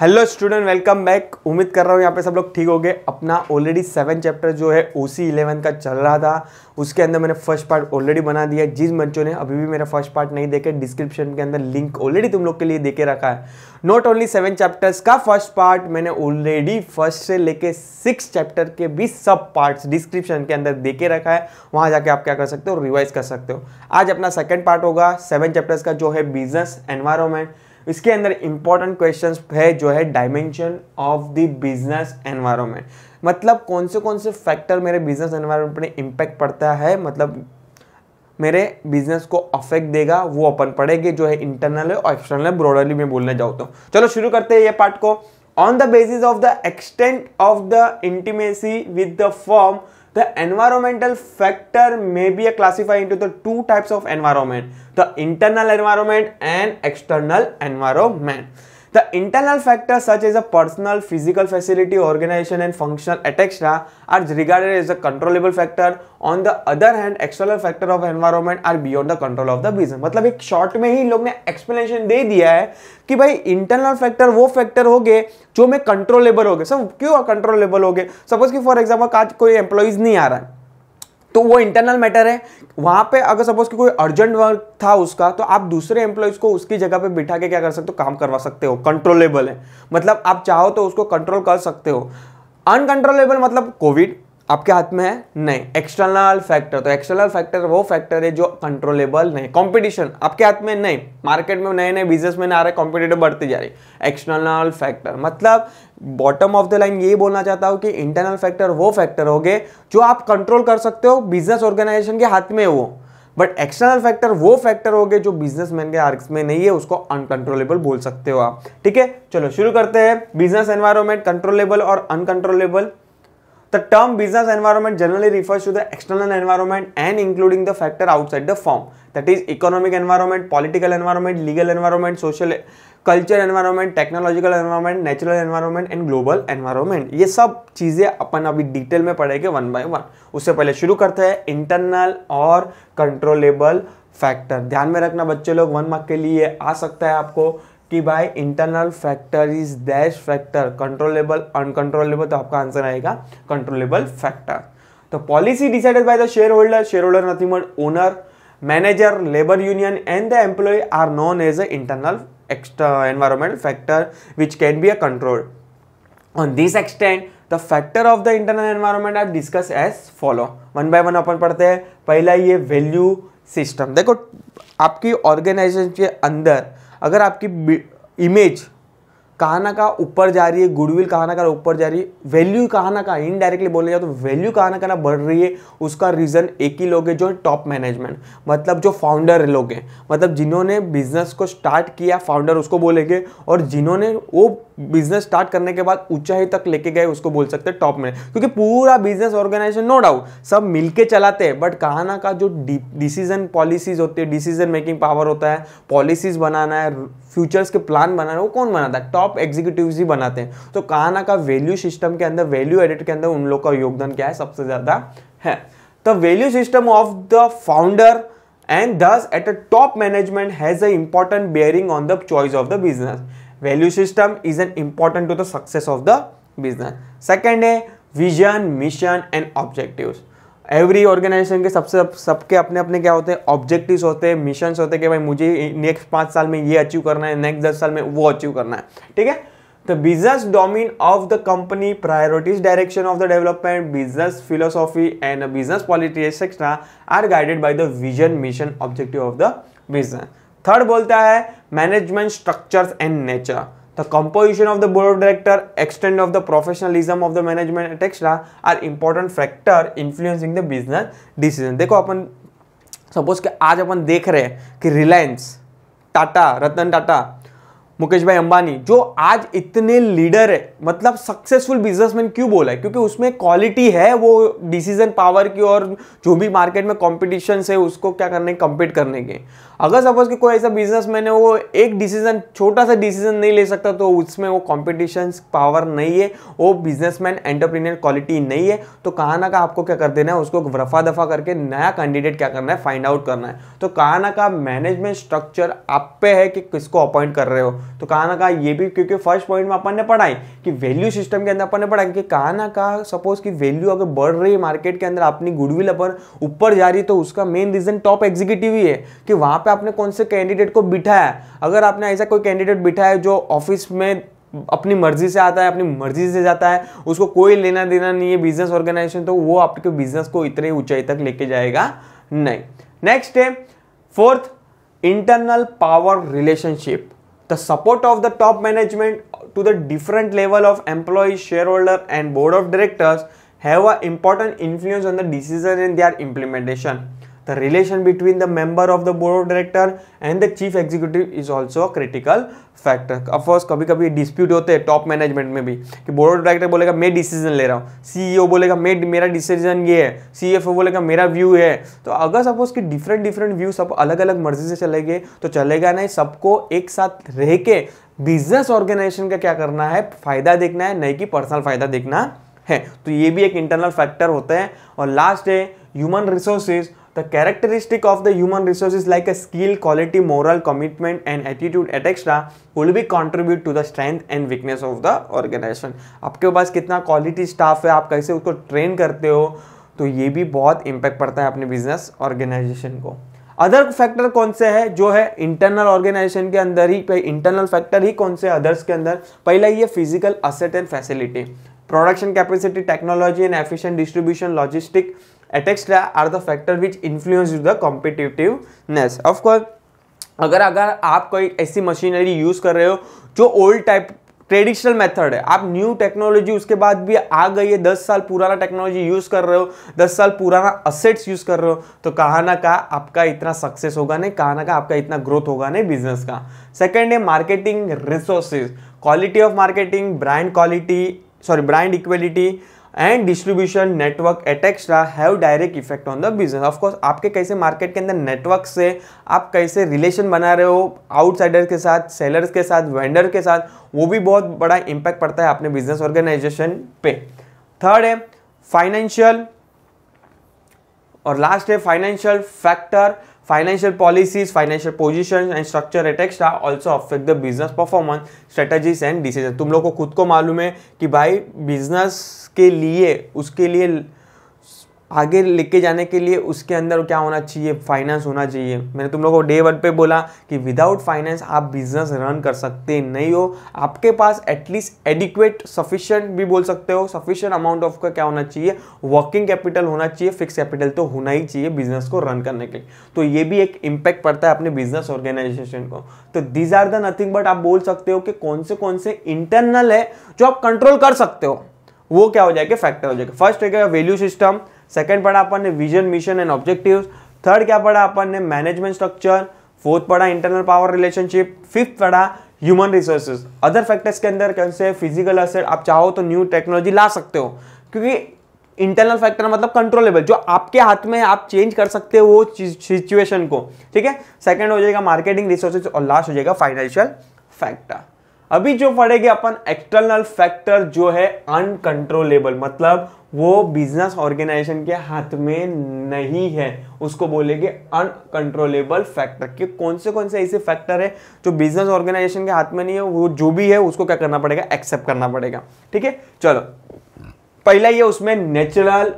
Hello student welcome back उम्मीद कर रहा हूँ यहाँ पे सब लोग ठीक हो गए अपना ऑलरेडी सेवन चैप्टर जो है ओ सी इलेवन का चल रहा था उसके अंदर मैंने फर्स्ट पार्ट ऑलरेडी बना दिया जिस बच्चों ने अभी भी मेरा फर्स्ट पार्ट नहीं देखे डिस्क्रिप्शन के अंदर लिंक ऑलरेडी तुम लोग के लिए देके रखा है नॉट ओनली सेवन चैप्टर्स का फर्स्ट पार्ट मैंने ऑलरेडी फर्स्ट से लेके सिक्स चैप्टर के भी सब पार्ट्स डिस्क्रिप्शन के अंदर देके रखा है वहाँ जाके आप क्या कर सकते हो रिवाइज कर सकते हो आज अपना सेकेंड पार्ट होगा सेवन चैप्टर्स का जो है बिजनेस एनवायरमेंट इसके अंदर इंपॉर्टेंट क्वेश्चन है जो है dimension of the business environment मतलब कौन से कौन से फैक्टर मेरे बिजनेस एनवायरमेंट पर इम्पैक्ट पड़ता है मतलब मेरे बिजनेस को अफेक्ट देगा वो अपन पढ़ेंगे जो है इंटरनल है और एक्सटर्नल है ब्रॉडरली मैं बोलने जाऊँ तो चलो शुरू करते हैं ये पार्ट को on the basis of the extent of the intimacy with the form The environmental factor may be classified into the two types of environment, the internal environment and external environment. The internal factors such as a personal, physical facility, organization and functional, etc. are regarded as a controllable factor. On the other hand, external factor of environment are beyond the control of the business. मतलब एक short में ही लोग ने explanation दे दिया है कि भाई internal factor वो factor होगे जो मैं controllable होगे. सब क्यों controllable होगे? Suppose कि for example काज कोई employees नहीं आ रहा है तो वो इंटरनल मैटर है वहां पे अगर सपोज कि कोई अर्जेंट वर्क था उसका तो आप दूसरे एम्प्लॉयज़ को उसकी जगह पे बिठा के क्या कर सकते हो काम करवा सकते हो कंट्रोलेबल है मतलब आप चाहो तो उसको कंट्रोल कर सकते हो अनकंट्रोलेबल मतलब कोविड आपके हाथ में है नहीं एक्सटर्नल फैक्टर तो एक्सटर्नल फैक्टर वो फैक्टर है जो कंट्रोलेबल नहीं कंपटीशन आपके हाथ में नहीं मार्केट में नए नए बिजनेसमैन आ रहे कॉम्पिटेटिव बढ़ते जा रही एक्सटर्नल फैक्टर मतलब बॉटम ऑफ द लाइन यही बोलना चाहता हूँ कि इंटरनल फैक्टर वो फैक्टर हो गए जो आप कंट्रोल कर सकते हो बिजनेस ऑर्गेनाइजेशन के हाथ में वो बट एक्सटर्नल फैक्टर वो फैक्टर हो गए जो बिजनेसमैन के आर्स में नहीं है उसको अनकंट्रोलेबल बोल सकते हो आप ठीक है चलो शुरू करते हैं बिजनेस एनवायरमेंट कंट्रोलेबल और uncontrollable The term business environment generally refers to the external environment and including the factor outside the firm that is economic environment, political environment, legal environment, social culture environment technological environment natural environment and global environment ये सब चीज़ें अपन अभी detail में पढ़ेंगे one by one उससे पहले शुरू करते हैं इंटरनल और कंट्रोलेबल फैक्टर ध्यान में रखना बच्चे लोग वन मार्क के लिए आ सकता है आपको कि भाई internal factor is dash factor controllable uncontrollable तो आपका आंसर आएगा कंट्रोलेबल फैक्टर तो policy decided by the share holder share holder nothing but owner manager labour union and the employ are known as a internal environment factor which can be a control on this extend the factor of the internal environment are discuss as follow one by one अपन पढ़ते हैं पहला ये value system देखो आपकी organisation के अंदर अगर आपकी इमेज कहाँ ना कहाँ ऊपर जा रही है गुडविल कहाँ ना कहाँ ऊपर जा रही है वैल्यू कहाँ तो ना कहाँ इनडायरेक्टली बोलने जाए तो वैल्यू कहाँ ना कहाँ बढ़ रही है उसका रीज़न एक ही लोग है जो है टॉप मैनेजमेंट मतलब जो फाउंडर लोग हैं मतलब जिन्होंने बिजनेस को स्टार्ट किया फाउंडर उसको बोलेंगे और जिन्होंने वो बिजनेस स्टार्ट करने के बाद ऊंचाई तक लेके गए उसको बोल सकते हैं टॉप में क्योंकि पूरा बिजनेस ऑर्गेनाइजेशन नो डाउट सब मिलके चलाते हैं बट कहा ना का जो डिसीजन पॉलिसीज होती है डिसीजन मेकिंग पावर होता है पॉलिसीज बनाना है फ्यूचर्स के प्लान बनाना है वो कौन बनाता है टॉप एग्जीक्यूटिव ही बनाते हैं तो कहा ना का वैल्यू सिस्टम के अंदर वैल्यू एडिट के अंदर उन लोग का योगदान क्या है सबसे ज़्यादा है the value system of the founder and those at a top management has a important bearing on the choice of the business value system is an important to the success of the business second है vision mission and objective every organization के सबसे सबके अपने अपने क्या होते हैं objective होते हैं मिशन होते हैं कि भाई मुझे नेक्स्ट पाँच साल में ये अचीव करना है नेक्स्ट दस साल में वो अचीव करना है ठीक है the business domain of the company priorities direction of the development business philosophy and business politics etcetera are guided by the vision mission objective of the business third बोलता है management structures and nature the composition of the board of director extent of the professionalism of the management at extra are important factor influencing the business decision देखो अपन suppose के आज अपन देख रहे हैं कि रिलायंस टाटा रतन टाटा मुकेश भाई अंबानी जो आज इतने लीडर है मतलब सक्सेसफुल बिजनेसमैन क्यों बोला है क्योंकि उसमें क्वालिटी है वो डिसीजन पावर की और जो भी मार्केट में कॉम्पिटिशन है उसको क्या करने कम्पीट करने के अगर सपोज कि कोई ऐसा बिजनेसमैन है वो एक डिसीजन छोटा सा डिसीजन नहीं ले सकता तो उसमें वो कॉम्पिटिशन पावर नहीं है वो बिजनेसमैन एंटरप्रीनियर क्वालिटी नहीं है तो कहाँ ना कहाँ आपको क्या कर देना है उसको रफा दफा करके नया कैंडिडेट क्या करना है फाइंड आउट करना है तो कहाँ ना कहा मैनेजमेंट स्ट्रक्चर आप पे है कि किसको अपॉइंट कर रहे हो तो कहा ना कहा ये भी क्योंकि फर्स्ट पॉइंट में अपन ने पढ़ा है कि वैल्यू सिस्टम के अंदर अपन ने पढ़ाई कि कहा ना कहा सपोज कि वैल्यू अगर बढ़ रही है मार्केट के अंदर अपनी गुडविल अपन ऊपर जा रही है तो उसका मेन रीजन टॉप एग्जीक्यूटिव ही है कि वहां पर आपने कौन से कैंडिडेट को बिठाया अगर आपने ऐसा कोई कैंडिडेट बिठाया जो ऑफिस में अपनी मर्जी से आता है अपनी मर्जी से जाता है उसको कोई लेना देना नहीं है बिजनेस ऑर्गेनाइजेशन तो वो आपके बिजनेस को इतने ऊंचाई तक लेके जाएगा नहीं नेक्स्ट है fourth internal power relationship the support of the top management to the different level of employees, shareholder and board of directors have an important influence on the decision and their implementation. The relation between the member of the board of director and the chief executive is also a critical factor. Of course कभी कभी dispute होते हैं top management में भी कि board of director बोलेगा मैं decision ले रहा हूँ सीईओ बोलेगा मैं मेरा डिसीजन ये है सीएफओ बोलेगा मेरा व्यू है तो अगर सपोज कि डिफरेंट डिफरेंट व्यू सब अलग अलग मर्जी से चले गए तो चलेगा नहीं सबको एक साथ रह के बिजनेस ऑर्गेनाइजेशन का क्या करना है फायदा देखना है नहीं कि पर्सनल फायदा देखना है तो ये भी एक इंटरनल फैक्टर होता है और लास्ट है human resources The characteristic of the human resources like a skill, quality, moral, commitment and attitude etc. will be contribute to the strength and weakness of the organization. आपके पास कितना quality staff है आप कैसे उसको train करते हो तो ये भी बहुत इम्पैक्ट पड़ता है अपने बिजनेस ऑर्गेनाइजेशन को अदर फैक्टर कौन से है जो है इंटरनल ऑर्गेनाइजेशन के अंदर ही इंटरनल फैक्टर ही कौन से अदर्स के अंदर पहला ये physical asset and facility production capacity technology and efficient distribution logistic attacks are the factor which influences the competitiveness of अगर अगर आप कोई ऐसी मशीनरी यूज़ कर रहे हो जो ओल्ड टाइप ट्रेडिशनल मेथड है आप न्यू टेक्नोलॉजी उसके बाद भी आ गई है दस साल पुराना टेक्नोलॉजी यूज़ कर रहे हो दस साल पुराना असेट्स यूज़ कर रहे हो तो कहा ना कहा आपका इतना सक्सेस होगा नहीं कहाँ ना कहा आपका इतना ग्रोथ होगा नहीं बिजनेस का सेकेंड है marketing resources quality of marketing brand quality sorry brand equality and distribution network etcetera have direct effect on the business of course आपके कैसे मार्केट के अंदर नेटवर्क से आप कैसे रिलेशन बना रहे हो आउटसाइडर के साथ सेलर्स के साथ वेंडर के साथ वो भी बहुत बड़ा इंपैक्ट पड़ता है अपने बिजनेस ऑर्गेनाइजेशन पे थर्ड है फाइनेंशियल और लास्ट है financial factor financial policies financial position and structure etcetera also affect the business performance strategies and decision तुम लोग को खुद को मालूम है कि भाई बिजनेस के लिए उसके लिए आगे लेके जाने के लिए उसके अंदर क्या होना चाहिए फाइनेंस होना चाहिए मैंने तुम लोगों को डे वन पे बोला कि विदाउट फाइनेंस आप बिजनेस रन कर सकते नहीं हो आपके पास एटलीस्ट एडिक्वेट सफिशिएंट भी बोल सकते हो सफिशिएंट अमाउंट ऑफ का क्या होना चाहिए वर्किंग कैपिटल होना चाहिए फिक्स कैपिटल तो होना ही चाहिए बिजनेस को रन करने के लिए तो ये भी एक इम्पैक्ट पड़ता है अपने बिजनेस ऑर्गेनाइजेशन को तो these are the nothing but आप बोल सकते हो कि कौन से कौन से इंटरनल है जो आप कंट्रोल कर सकते हो वो क्या हो जाएगा फैक्टर हो जाएगा फर्स्ट हो गया वैल्यू सिस्टम सेकेंड अपन ने vision mission and objective third क्या पढ़ा अपन ने मैनेजमेंट स्ट्रक्चर फोर्थ पढ़ा इंटरनल पावर रिलेशनशिप फिफ्थ पढ़ा ह्यूमन रिसोर्सेज अदर फैक्टर्स के अंदर कैसे फिजिकल असर आप चाहो तो न्यू टेक्नोलॉजी ला सकते हो क्योंकि इंटरनल फैक्टर मतलब कंट्रोलेबल जो आपके हाथ में आप चेंज कर सकते हो वो सिचुएशन को ठीक है सेकेंड हो जाएगा मार्केटिंग रिसोर्सेज और लास्ट हो जाएगा फाइनेंशियल फैक्टर अभी जो पढ़ेंगे अपन एक्सटर्नल फैक्टर जो है अनकंट्रोलेबल मतलब वो बिजनेस ऑर्गेनाइजेशन के हाथ में नहीं है उसको बोलेंगे अनकंट्रोलेबल फैक्टर कि कौन से कौन से ऐसे फैक्टर है जो बिजनेस ऑर्गेनाइजेशन के हाथ में नहीं है वो जो भी है उसको क्या करना पड़ेगा एक्सेप्ट करना पड़ेगा ठीक है चलो पहला ये उसमें natural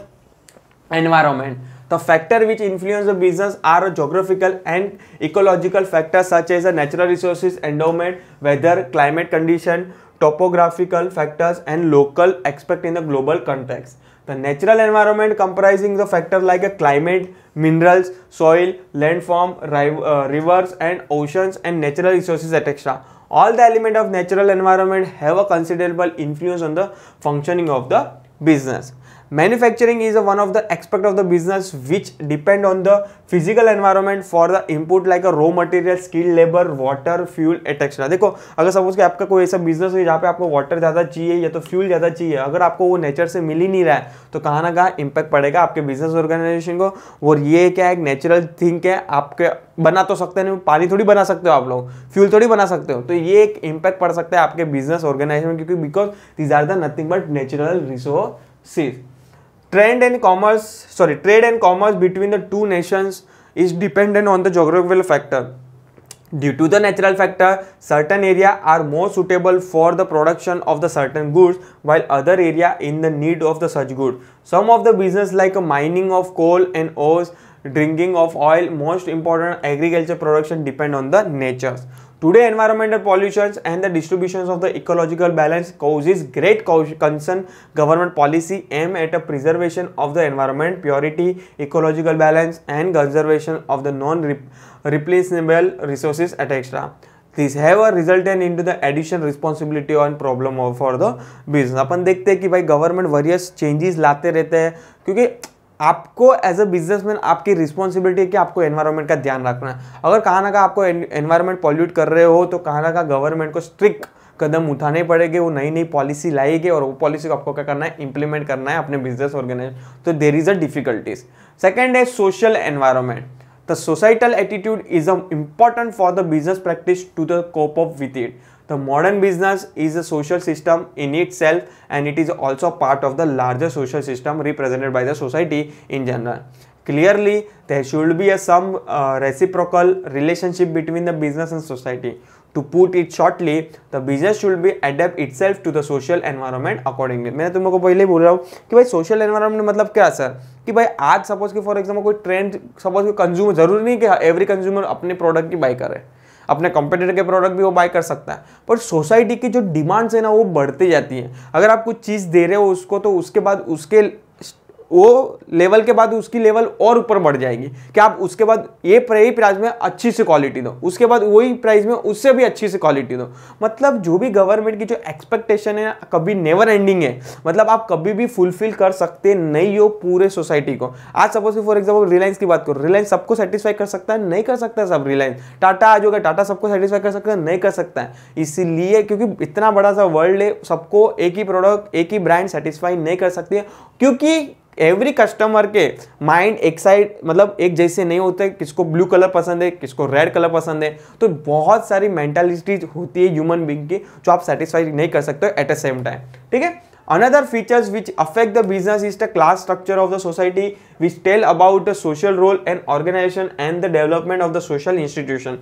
environment The factor which influence the business are geographical and ecological factors such as the natural resources, endowment, weather, climate condition, topographical factors and local aspect in the global context. The natural environment comprising the factors like a climate, minerals, soil, landform, uh, rivers and oceans and natural resources etc. All the element of natural environment have a considerable influence on the functioning of the business. Is a one of the expect of the business which depend on the physical environment for the input like a raw material skill labour water fuel etcetera देखो अगर suppose कि आपका कोई ऐसा business है जहाँ पे आपको वाटर ज़्यादा चाहिए या तो फ्यूल ज़्यादा चाहिए अगर आपको वो नेचर से मिल ही नहीं रहा है तो कहाँ ना कहाँ इम्पैक्ट पड़ेगा आपके बिजनेस ऑर्गेनाइजेशन को और ये क्या एक नेचुरल थिंक है आपके बना तो सकते हैं पानी थोड़ी बना सकते हो आप लोग फ्यूल थोड़ी बना सकते हो तो ये एक इम्पैक्ट पड़ सकता है आपके बिजनेस ऑर्गेनाइजेशन क्योंकि because these are the nothing but natural resource सिर्फ trade and commerce sorry trade and commerce between the two nations is dependent on the geographical factor due to the natural factor certain area are more suitable for the production of the certain goods while other area in the need of the such good some of the business like mining of coal and ores drinking of oil most important agriculture production depend on the natures Today, environmental pollutions and the distributions of the ecological balance causes great concern. Government policy aim at a preservation of the environment, purity, ecological balance and conservation of the non-replaceable resources, etc. extra, have a resulted into the additional responsibility and problem for the business. अपन देखते हैं कि भाई government various changes लाते रहते हैं क्योंकि आपको as a businessman आपकी रिस्पॉन्सिबिलिटी है कि आपको एनवायरमेंट का ध्यान रखना है अगर कहाँ ना कहाँ आपको एनवायरमेंट पॉल्यूट कर रहे हो तो कहाँ ना कहाँ गवर्नमेंट को स्ट्रिक्ट कदम उठाने पड़ेंगे वो नई नई पॉलिसी लाएगी और वो पॉलिसी को आपको क्या करना है इंप्लीमेंट करना है अपने बिजनेस ऑर्गेनाइज तो there is a difficulties second है social environment the societal attitude is a important for the business practice to the cope of with it The modern business is a social system in itself and it is also part of the larger social system represented by the society in general. Clearly, there should be a some uh, reciprocal relationship between the business and society. to put it shortly the business should be adapt itself to the social environment accordingly accordingly मैंने तुम लोग को पहले ही बोल रहा हूँ कि भाई सोशल एनवायरमेंट मतलब क्या सर कि भाई आज सपोज कि फॉर एग्जाम्पल कोई ट्रेंड सपोज कि कंज्यूमर जरूरी नहीं कि एवरी कंज्यूमर अपने प्रोडक्ट की बाई करे अपने कंपेटिटर के प्रोडक्ट भी वो बाय कर सकता है पर सोसाइटी की जो डिमांड्स है ना वो बढ़ती जाती है अगर आप कुछ चीज़ दे रहे हो उसको तो उसके बाद उसके वो लेवल के बाद उसकी लेवल और ऊपर बढ़ जाएगी कि आप उसके बाद ये यही प्राइस में अच्छी सी क्वालिटी दो उसके बाद वही प्राइस में उससे भी अच्छी सी क्वालिटी दो मतलब जो भी गवर्नमेंट की जो एक्सपेक्टेशन है कभी नेवर एंडिंग है मतलब आप कभी भी फुलफिल कर सकते नहीं हो पूरे सोसाइटी को आज सपोज फॉर एग्जाम्पल रिलायंस की बात करो रिलायंस सबको सेटिस्फाई कर सकता है नहीं कर सकता सब रिलायंस टाटा आज होगा टाटा सबको सेटिस्फाई कर सकता है नहीं कर सकता है इसीलिए क्योंकि इतना बड़ा सा वर्ल्ड है सबको एक ही प्रोडक्ट एक ही ब्रांड सेटिस्फाई नहीं कर सकती है क्योंकि एवरी कस्टमर के माइंड एक साइड मतलब एक जैसे नहीं होते किसको ब्लू कलर पसंद है किसको रेड कलर पसंद है तो बहुत सारी मेंटालिटीज होती है ह्यूमन बींग की जो आप सेटिस्फाई नहीं कर सकते एट अ सेम टाइम ठीक है another features which affect the business is the class structure of the society which tell about the social role and organization and the development of the social institution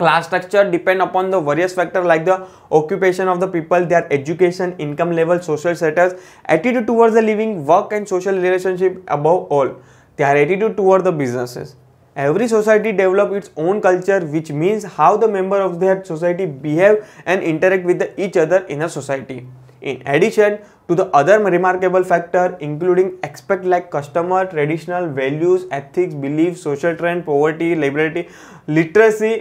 class structure depend upon the various factors like the occupation of the people their education income level social status attitude towards the living work and social relationship above all their attitude toward the businesses every society develop its own culture which means how the member of their society behave and interact with each other in a society in addition to the other remarkable factor including aspect like customer, traditional values, ethics, beliefs, social trend, poverty, liberty, literacy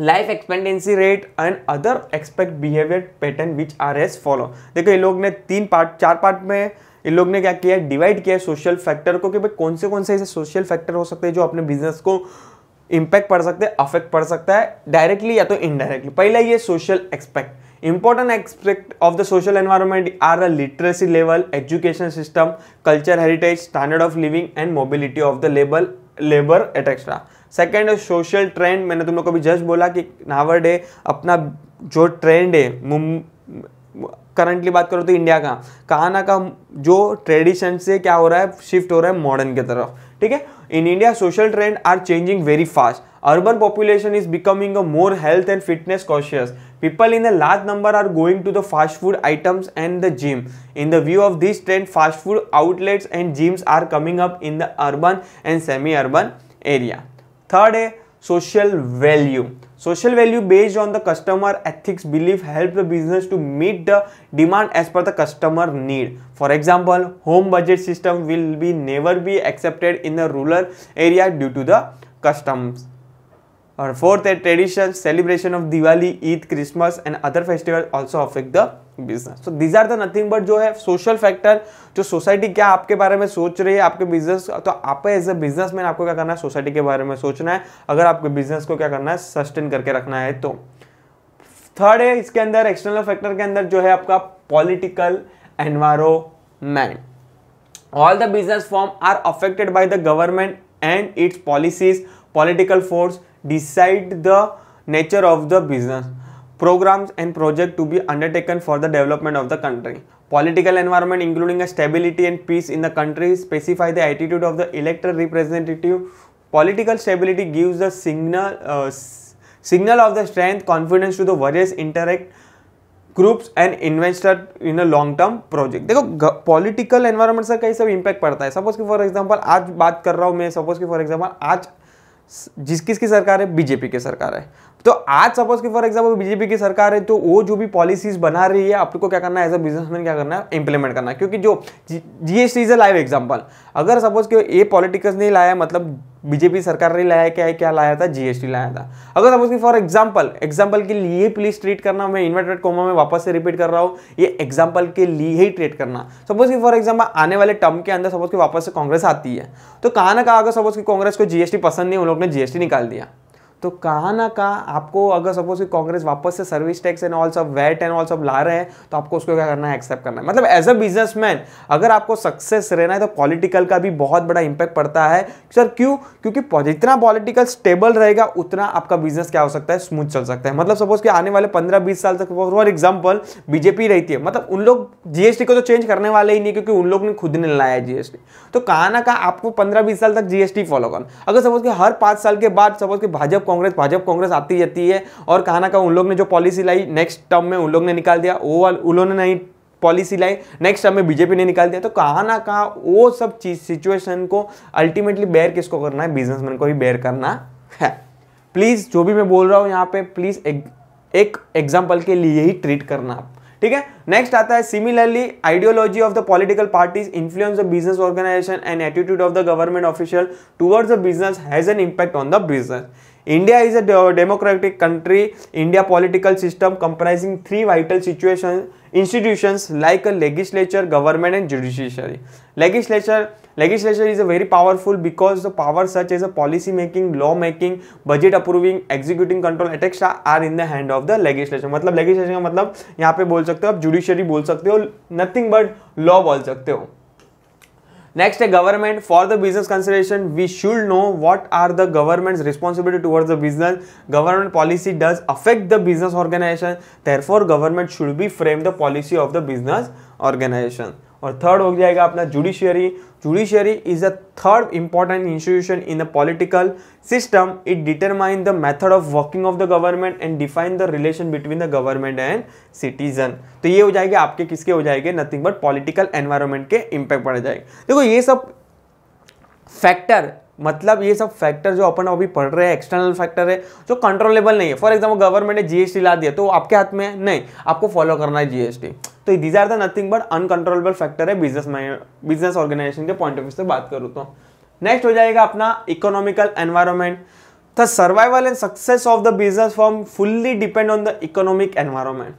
life expectancy rate and other expect behaviour pattern which are as follow देखो ये लोग ने तीन part चार part में इन लोग ने क्या किया डिवाइड किया सोशल फैक्टर को कि भाई कौन से कौन से ऐसे सोशल फैक्टर हो सकते हैं जो अपने बिजनेस को इम्पैक्ट पड़ सकते हैं अफेक्ट पड़ सकता है डायरेक्टली या तो इनडायरेक्टली पहला ये social expect important expect of the social environment are a literacy level education system culture heritage standard of living and mobility of the labour labour एट सेकेंड है सोशल ट्रेंड मैंने तुम लोग को अभी जस्ट बोला कि नावर डे अपना जो ट्रेंड है करंटली बात करो तो इंडिया का कहाँ ना कहाँ जो ट्रेडिशन से क्या हो रहा है शिफ्ट हो रहा है मॉडर्न की तरफ ठीक है in India social trend are changing very fast urban population is becoming a more health and fitness cautious people in the large number are going to the fast food items and the gym in the view of this trend fast food outlets and gyms are coming up in the urban and semi urban area third है social value social value based on the customer ethics belief help the business to meet the demand as per the customer need for example home budget system will be never be accepted in the rural area due to the customs और fourth है tradition celebration of Diwali Eid Christmas and other festival also affect the business तो these are the nothing but जो है social factor जो society क्या आपके बारे में सोच रही है आपके बिजनेस तो आप एज अ बिजनेस मैन आपको क्या करना है सोसाइटी के बारे में सोचना है अगर आपके बिजनेस को क्या करना है सस्टेन करके रखना है तो थर्ड है इसके अंदर एक्सटर्नल फैक्टर के अंदर जो है आपका political environment all the business form are affected by the government and its policies political force decide the nature of the business programs and project to be undertaken for the development of the country. Political environment including a stability and peace in the country specify the attitude of the elected representative. Political stability gives the signal uh, signal of the strength confidence to the various interact groups and investor in a long term project देखो political environment से कई सब impact पड़ता है suppose कि for example आज बात कर रहा हूँ मैं सपोज कि फॉर एग्जाम्पल आज जिस किसकी सरकार है बीजेपी की सरकार है तो आज सपोज कि फॉर एग्जाम्पल बीजेपी की सरकार है तो वो जो भी पॉलिसीज बना रही है आपको क्या करना है एज अ बिजनेसमैन क्या करना है इंप्लीमेंट करना है क्योंकि जो GST is a live example अगर सपोज कि ये पॉलिटिकल्स नहीं लाया मतलब बीजेपी सरकार ने लाया क्या है क्या लाया था जीएसटी लाया था अगर सपोज की फॉर एग्जाम्पल एग्जाम्पल के लिए प्लीज ट्रीट करना मैं इन्वर्टेड कोमा में वापस से रिपीट कर रहा हूँ ये एग्जाम्पल के लिए ही ट्रीट करना सपोज की फॉर एग्जाम्पल आने वाले टर्म के अंदर सपोज की वापस से कांग्रेस आती है तो कहा ना कहा अगर सपोज की कांग्रेस को जीएसटी पसंद नहीं उन लोग ने जीएसटी निकाल दिया तो कहाँ ना कहाँ आपको अगर सपोज कि कांग्रेस वापस से सर्विस टैक्स एंड ऑल सब वेट एंड ऑल सब ला रहे हैं तो आपको उसको क्या करना है एक्सेप्ट करना है मतलब एज अ बिजनेसमैन अगर आपको सक्सेस रहना है तो पॉलिटिकल का भी बहुत बड़ा इंपैक्ट पड़ता है सर क्यों क्योंकि जितना पॉलिटिकल स्टेबल रहेगा उतना आपका बिजनेस क्या हो सकता है स्मूथ चल सकता है मतलब सपोज कि आने वाले पंद्रह बीस साल तक फॉर एग्जाम्पल बीजेपी रहती है मतलब उन लोग जीएसटी को तो चेंज करने वाले ही नहीं क्योंकि उन लोग ने खुद ने लाया है जीएसटी तो कहाँ ना कहाँ आपको पंद्रह बीस साल तक जीएसटी फॉलो करना अगर सपोज कि हर पाँच साल के बाद सपोज कि भाजपा कांग्रेस भाजपा कांग्रेस आती जाती है और कहा ना कहा उन लोग ने जो पॉलिसी लाई नेक्स्ट टर्म में उन लोग ने निकाल दिया वो उन्होंने नहीं पॉलिसी लाई नेक्स्ट टर्म में बीजेपी ने निकाल दिया तो कहा ना कहा वो सब चीज सिचुएशन को अल्टीमेटली बेयर किसको करना है बिजनेसमैन को ही बेयर करना है प्लीज़ जो भी मैं बोल रहा हूँ यहाँ पे प्लीज़ एक एग्जाम्पल के लिए ही ट्रीट करना ठीक है नेक्स्ट आता है similarly ideology of the political parties influence the business organization and attitude of the government official towards the business has an impact on the business India is a democratic country India political system comprising three vital situation institutions like a legislature government and judiciary legislature legislature is a very powerful because the power such as a policy making law making budget approving executing control एटेक्सा are in the hand of the legislature मतलब legislature का मतलब यहाँ पे बोल सकते हो आप जुडिशियरी बोल सकते हो नथिंग बट लॉ बोल सकते हो Next, a government for the business consideration, we should know what are the government's responsibility towards the business. Government policy does affect the business organization. Therefore, government should be frame the policy of the business organization. और third हो जाएगा अपना judiciary judiciary is a third important institution in the political system it determine the method of working of the government and define the relation between the government and citizen तो ये हो जाएंगे आपके किसके हो जाएंगे नथिंग बट पॉलिटिकल एनवायरमेंट के impact पड़ जाएंगे देखो ये सब फैक्टर मतलब ये सब फैक्टर जो अपन अभी पढ़ रहे हैं एक्सटर्नल फैक्टर है जो कंट्रोलेबल नहीं है फॉर एग्जाम्पल गवर्नमेंट ने जीएसटी ला दिया तो आपके हाथ में है नहीं आपको फॉलो करना है जीएसटी तो these are the nothing but uncontrollable factor है बिजनेस बिजनेस ऑर्गेनाइजेशन के पॉइंट ऑफ व्यू से बात करूँ तो नेक्स्ट हो जाएगा अपना economical environment the survival and success of the business form fully depend on the economic environment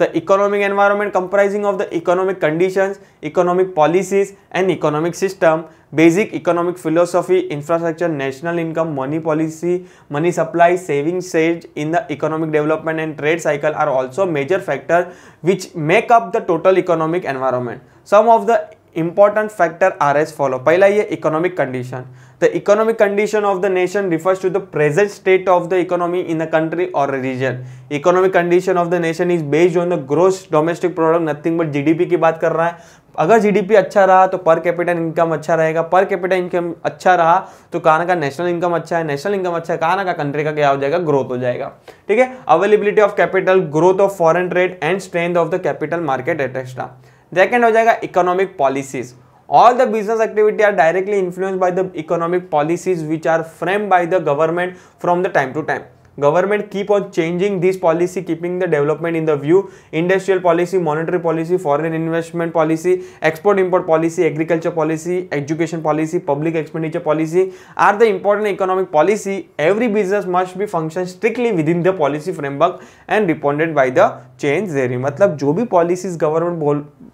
the economic environment comprising of the economic conditions, economic policies and economic system, basic economic philosophy, infrastructure, national income, money policy, money supply, saving stage in the economic development and trade cycle are also major factors which make up the total economic environment. Some of the important factor are as follow. पहला ये economic condition. The economic condition of the nation refers to the present state of the economy in a country or a region. Economic condition of the nation is based on the gross domestic product, nothing but GDP की बात कर रहा है अगर GDP अच्छा रहा तो पर कैपिटल इनकम अच्छा रहेगा पर कैपिटल इनकम अच्छा रहा तो कहाँ का नेशनल इनकम अच्छा है नेशनल इनकम अच्छा है कहाँ का कंट्री का क्या हो जाएगा ग्रोथ हो जाएगा ठीक है availability of capital growth of foreign trade and strength of the capital market etcetera second हो जाएगा economic policies all the business activity are directly influenced by the economic policies which are framed by the government from the time to time government keep on changing this policy keeping the development in the view industrial policy monetary policy foreign investment policy export import policy agriculture policy education policy public expenditure policy are the important economic policy every business must be function strictly within the policy framework and responded by the change there. मतलब जो policies government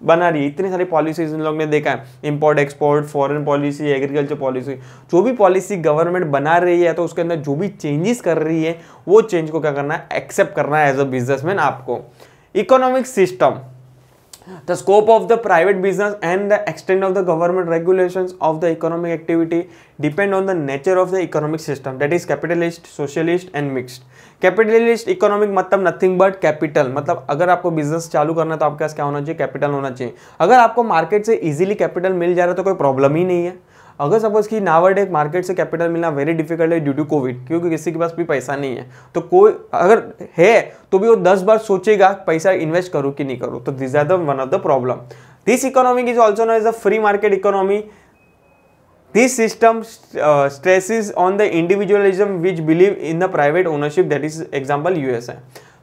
बना रही है इतनी सारी policies इन लोग ने देखा है import export foreign policy agriculture policy जो भी पॉलिसी गवर्नमेंट बना रही है तो उसके अंदर जो भी चेंजेस कर रही है वो चेंज को क्या करना है एक्सेप्ट करना है एज अ बिजनेसमैन आपको economic system The scope of the private business and the extent of the government regulations of the economic activity depend on the nature of the economic system that is capitalist, socialist and mixed. Capitalist economic मतलब nothing but capital मतलब अगर आपको business चालू करना है तो आपके पास क्या होना चाहिए कैपिटल होना चाहिए अगर आपको मार्केट से इजीली कैपिटल मिल जा रहा है तो कोई प्रॉब्लम ही नहीं है अगर सपोज कि नावर्ड एक मार्केट से कैपिटल मिलना वेरी डिफिकल्ट है ड्यू टू कोविड क्योंकि किसी के पास भी पैसा नहीं है तो कोई अगर है तो भी वो दस बार सोचेगा पैसा इन्वेस्ट करूँ कि नहीं करूँ तो this are the one of the problem this economy is also no as a free market economy this system uh, on the individualism which believe in the private ownership that is is example है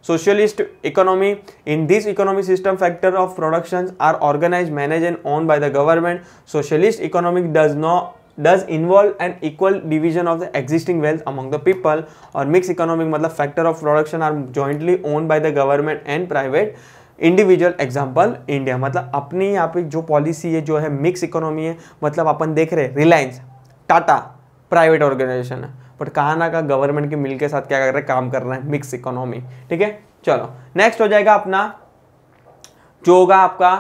socialist economy in this economy system factor of productions are organized managed and owned by the government socialist economic does not does involve an equal division of the existing wealth among the people और mixed economic मतलब factor of production are jointly owned by the government and private individual example India मतलब अपनी यहाँ पे जो policy है जो है मिक्स इकोनॉमी है मतलब अपन देख रहे रिलायंस टाटा प्राइवेट ऑर्गेनाइजेशन है बट कहा ना कहा गवर्नमेंट के मिल के साथ क्या कर रहे हैं काम कर रहे हैं मिक्स इकोनॉमी ठीक है चलो नेक्स्ट हो जाएगा अपना जो होगा आपका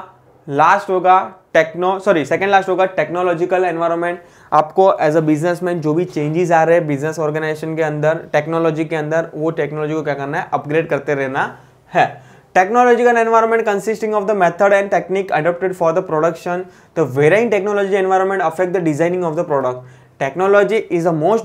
लास्ट होगा टेक्नो सॉरी सेकंड लास्ट होगा टेक्नोलॉजिकल एनवायरनमेंट आपको एज अ बिजनेसमैन जो भी चेंजेस आ रहे हैं बिजनेस ऑर्गेनाइजेशन के अंदर टेक्नोलॉजी के अंदर वो टेक्नोलॉजी को क्या करना है अपग्रेड करते रहना है technological environment consisting of the method and technique adopted for the production the varying technology environment affect the designing of the product technology is a most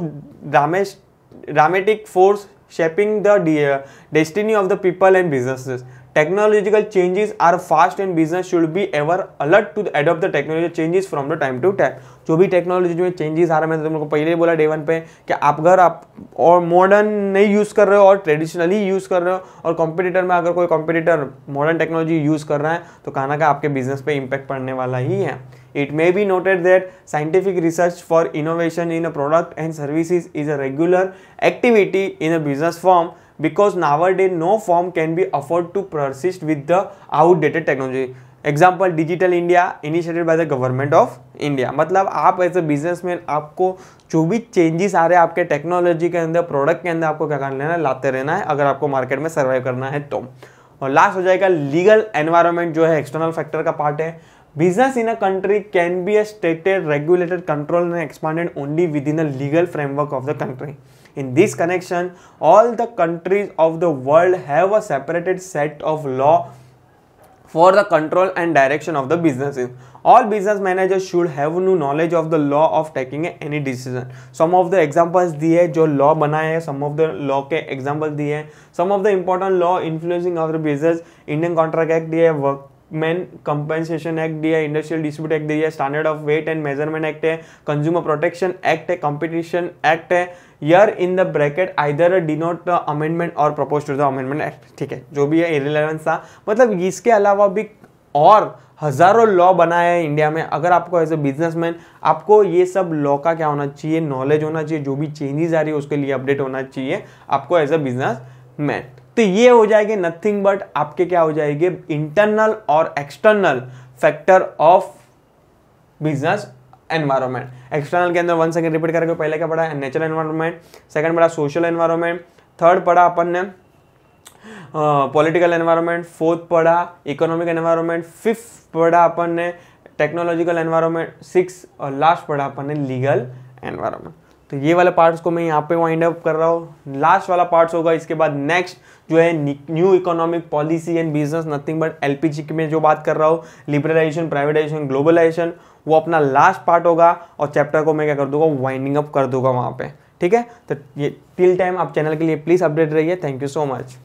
dramatic force shaping the destiny of the people and business technological changes are fast and business should be ever alert to adopt the technology changes from the time to time जो भी technology में changes आ रहे हैं तुम लोग पहले ही बोला Devon पे कि आप घर आप और मॉडर्न नहीं यूज़ कर रहे हो और ट्रेडिशनली यूज़ कर रहे हो और कंपटीटर में अगर कोई कॉम्पिटिटर मॉडर्न टेक्नोलॉजी यूज़ कर रहा है तो कहना का आपके बिजनेस पर इम्पैक्ट पड़ने वाला ही है It may be noted that scientific research for innovation in a product and services is a regular activity in a business firm because nowadays no firm can be afford to persist with the outdated technology. Example digital India initiated by the government of India मतलब आप as a businessman आपको जो भी changes आ रहे हैं आपके technology के अंदर प्रोडक्ट के अंदर आपको क्या करना है लाते रहना है अगर आपको मार्केट में सर्वाइव करना है तो और लास्ट हो जाएगा लीगल एनवायरमेंट जो है एक्सटर्नल फैक्टर का पार्ट है Business in a country can be a stated, regulated, controlled and expanded only within a legal framework of the country. In this connection, all the countries of the world have a separated set of law for the control and direction of the businesses. All business managers should have no knowledge of the law of taking any decision. Some of the examples diye jo law बनाए some of the law ke examples diye, some of the important law influencing our business Indian Contract Act diye work man compensation act दिया है industrial dispute act दिया है standard of weight and measurement act है consumer protection act है competition act है year in the bracket either denote the amendment or propose to the amendment act ठीक है जो भी है इरेलेवेंस था मतलब इसके अलावा भी और हज़ारों लॉ बनाए हैं इंडिया में अगर आपको एज ए बिजनेसमैन आपको ये सब लॉ का क्या होना चाहिए नॉलेज होना चाहिए जो भी चेंजेस आ रही है उसके लिए अपडेट होना चाहिए आपको एज ए बिजनेस मैन तो ये हो जाएंगे नथिंग बट आपके क्या हो जाएंगे इंटरनल और external factor of business environment external के अंदर वन सेकंड रिपीट करके पहले क्या पढ़ा है नेचुरल एनवायरमेंट सेकंड पढ़ा सोशल एनवायरमेंट थर्ड पढ़ा अपन ने पॉलिटिकल एनवायरमेंट फोर्थ पढ़ा इकोनॉमिक एनवायरमेंट फिफ्थ पढ़ा अपन ने टेक्नोलॉजिकल एनवायरमेंट सिक्स और लास्ट पढ़ा अपन ने लीगल एनवायरमेंट तो ये वाले पार्ट्स को मैं यहाँ पे वाइंड अप कर रहा हूँ लास्ट वाला पार्ट्स होगा इसके बाद नेक्स्ट जो है new economic policy and business nothing but एल की मैं जो बात कर रहा हूँ लिबरलाइजेशन प्राइवेटाइजेशन ग्लोबलाइजेशन वो अपना लास्ट पार्ट होगा और चैप्टर को मैं क्या कर दूंगा वाइंडिंग अप कर दूंगा वहाँ पे ठीक है तो ये टिल टाइम आप चैनल के लिए प्लीज़ अपडेट रहिए थैंक यू सो मच